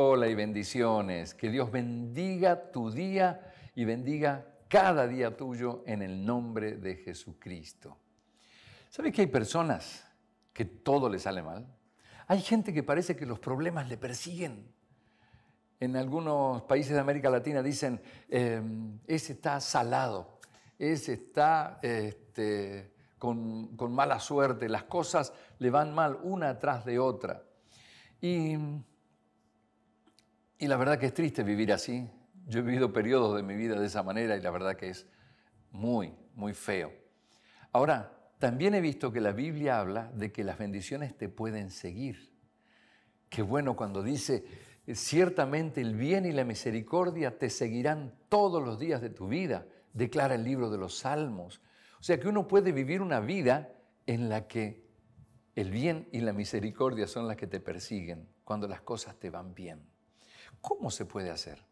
Hola y bendiciones. Que Dios bendiga tu día y bendiga cada día tuyo en el nombre de Jesucristo. ¿Sabes que hay personas que todo le sale mal? Hay gente que parece que los problemas le persiguen. En algunos países de América Latina dicen, em, ese está salado, ese está este, con, con mala suerte, las cosas le van mal una tras de otra. Y y la verdad que es triste vivir así. Yo he vivido periodos de mi vida de esa manera y la verdad que es muy, muy feo. Ahora, también he visto que la Biblia habla de que las bendiciones te pueden seguir. Qué bueno cuando dice, ciertamente el bien y la misericordia te seguirán todos los días de tu vida, declara el libro de los Salmos. O sea que uno puede vivir una vida en la que el bien y la misericordia son las que te persiguen cuando las cosas te van bien. ¿Cómo se puede hacer?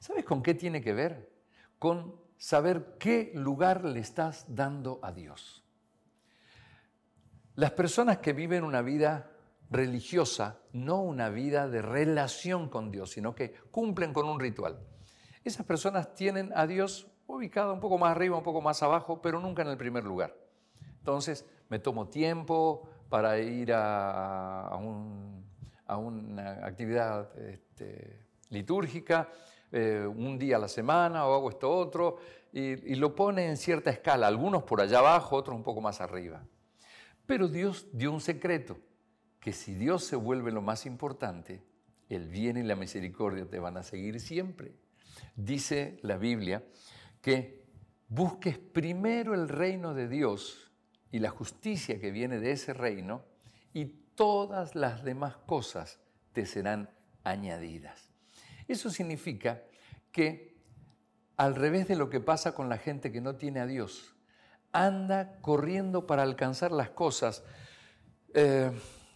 ¿Sabes con qué tiene que ver? Con saber qué lugar le estás dando a Dios. Las personas que viven una vida religiosa, no una vida de relación con Dios, sino que cumplen con un ritual. Esas personas tienen a Dios ubicado un poco más arriba, un poco más abajo, pero nunca en el primer lugar. Entonces, me tomo tiempo para ir a, una actividad este, litúrgica, eh, un día a la semana o hago esto otro, y lo pone en cierta escala, algunos por allá abajo, otros un poco más arriba. Pero Dios dio un secreto, que si Dios se vuelve lo más importante, el bien y la misericordia te van a seguir siempre. Dice la Biblia que busques primero el reino de Dios y la justicia que viene de ese reino, y todas las demás cosas te serán añadidas. Eso significa que, al revés de lo que pasa con la gente que no tiene a Dios, anda corriendo para alcanzar las cosas. Eh,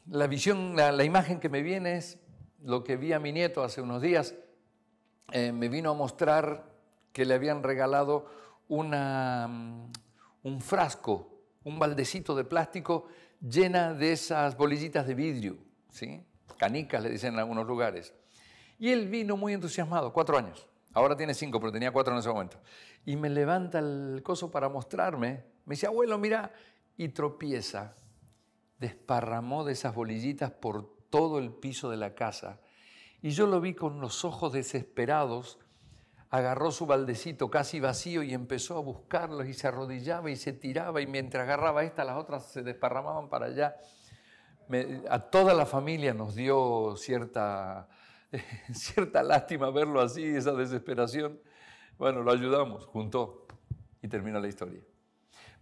la visión, la, imagen que me viene es lo que vi a mi nieto hace unos días. Eh, me vino a mostrar que le habían regalado una, mm, un frasco, un baldecito de plástico llena de esas bolillitas de vidrio, ¿sí? canicas le dicen en algunos lugares. Y él vino muy entusiasmado, cuatro años. Ahora tiene cinco, pero tenía cuatro en ese momento. Y me levanta el coso para mostrarme. Me dice, abuelo, mira, y tropieza. Desparramó de esas bolillitas por todo el piso de la casa. Y yo lo vi con los ojos desesperados. Agarró su baldecito casi vacío y empezó a buscarlos y se arrodillaba y se tiraba y mientras agarraba esta, las otras se desparramaban para allá. a toda la familia nos dio cierta cierta lástima verlo así, esa desesperación. Bueno, lo ayudamos, juntó y termina la historia.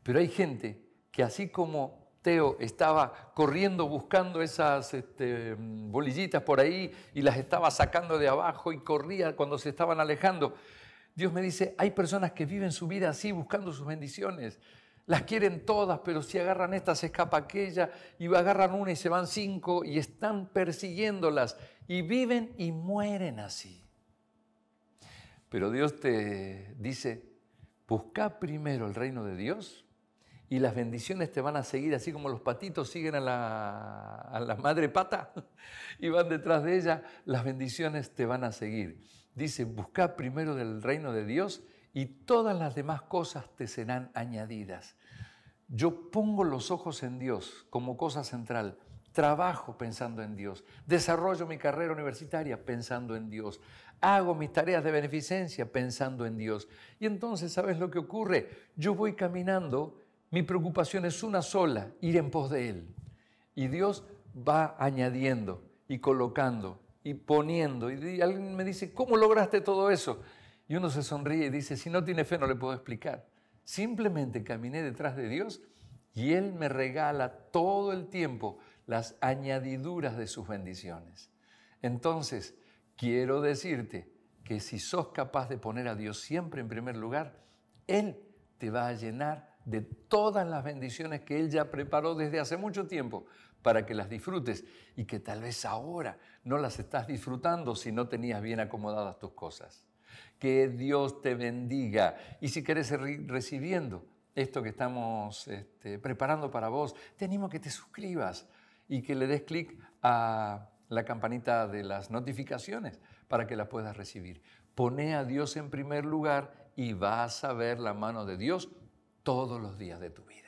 Pero hay gente que así como Teo estaba corriendo buscando esas este, bolillitas por ahí y las estaba sacando de abajo y corría cuando se estaban alejando, Dios me dice, hay personas que viven su vida así buscando sus bendiciones las quieren todas, pero si agarran esta se escapa aquella, y agarran una y se van cinco, y están persiguiéndolas, y viven y mueren así. Pero Dios te dice, busca primero el reino de Dios y las bendiciones te van a seguir, así como los patitos siguen a la, madre pata y van detrás de ella, las bendiciones te van a seguir. Dice, busca primero el reino de Dios y todas las demás cosas te serán añadidas. Yo pongo los ojos en Dios como cosa central. Trabajo pensando en Dios. Desarrollo mi carrera universitaria pensando en Dios. Hago mis tareas de beneficencia pensando en Dios. Y entonces, ¿sabes lo que ocurre? Yo voy caminando, mi preocupación es una sola, ir en pos de Él. Y Dios va añadiendo y colocando y poniendo. Y alguien me dice, ¿cómo lograste todo eso? Y uno se sonríe y dice, si no tiene fe no le puedo explicar. Simplemente caminé detrás de Dios y Él me regala todo el tiempo las añadiduras de sus bendiciones. Entonces, quiero decirte que si sos capaz de poner a Dios siempre en primer lugar, Él te va a llenar de todas las bendiciones que Él ya preparó desde hace mucho tiempo para que las disfrutes y que tal vez ahora no las estás disfrutando si no tenías bien acomodadas tus cosas. Que Dios te bendiga. Y si quieres ir recibiendo esto que estamos este, preparando para vos, te animo que te suscribas y que le des clic a la campanita de las notificaciones para que la puedas recibir. Pone a Dios en primer lugar y vas a ver la mano de Dios todos los días de tu vida.